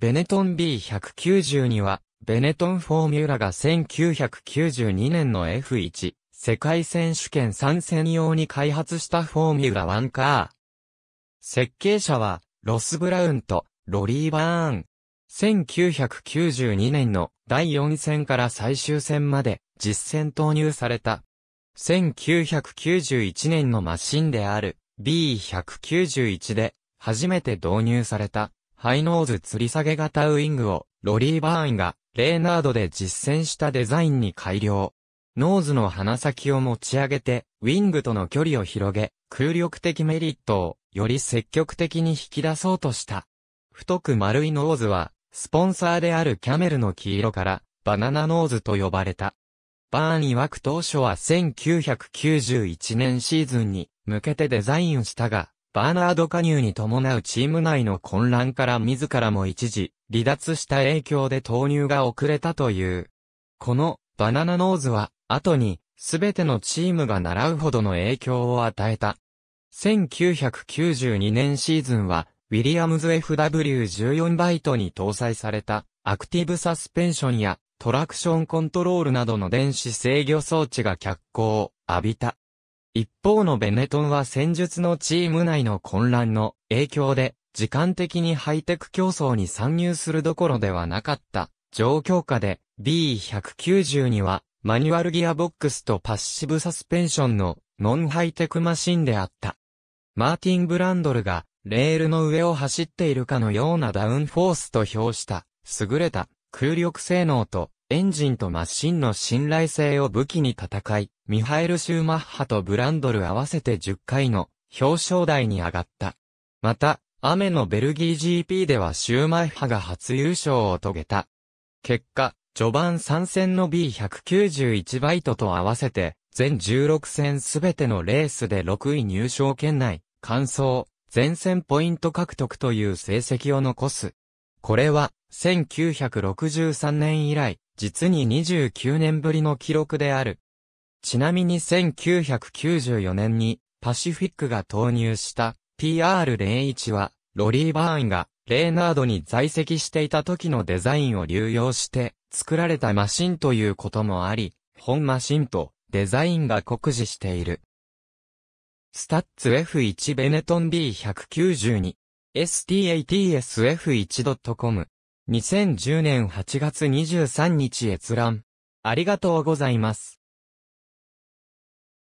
ベネトン B192 は、ベネトンフォーミュラが1992年の F1 世界選手権参戦用に開発したフォーミュラ1カー。設計者は、ロス・ブラウンとロリー・バーン。1992年の第4戦から最終戦まで実戦投入された。1991年のマシンである B191 で初めて導入された。ハイノーズ吊り下げ型ウイングをロリー・バーンがレーナードで実践したデザインに改良。ノーズの鼻先を持ち上げて、ウィングとの距離を広げ、空力的メリットをより積極的に引き出そうとした。太く丸いノーズは、スポンサーであるキャメルの黄色からバナナノーズと呼ばれた。バーン曰く当初は1991年シーズンに向けてデザインしたが、バーナード加入に伴うチーム内の混乱から自らも一時、離脱した影響で投入が遅れたという。この、バナナノーズは、後に、すべてのチームが習うほどの影響を与えた。1992年シーズンは、ウィリアムズ FW14 バイトに搭載された、アクティブサスペンションや、トラクションコントロールなどの電子制御装置が脚光を浴びた。一方のベネトンは戦術のチーム内の混乱の影響で、時間的にハイテク競争に参入するどころではなかった。状況下で B190 にはマニュアルギアボックスとパッシブサスペンションのノンハイテクマシンであった。マーティン・ブランドルがレールの上を走っているかのようなダウンフォースと評した優れた空力性能とエンジンとマシンの信頼性を武器に戦い、ミハエル・シューマッハとブランドル合わせて10回の表彰台に上がった。また、雨のベルギー GP ではシューマッハが初優勝を遂げた。結果、序盤3戦の B191 バイトと合わせて、全16戦すべてのレースで6位入賞圏内、完走、全戦ポイント獲得という成績を残す。これは、1963年以来、実に29年ぶりの記録である。ちなみに1994年にパシフィックが投入した PR01 はロリー・バーンがレーナードに在籍していた時のデザインを流用して作られたマシンということもあり、本マシンとデザインが酷似している。スタッツ F1 ベネトン B192 STATSF1.com 2010年8月23日閲覧。ありがとうございます。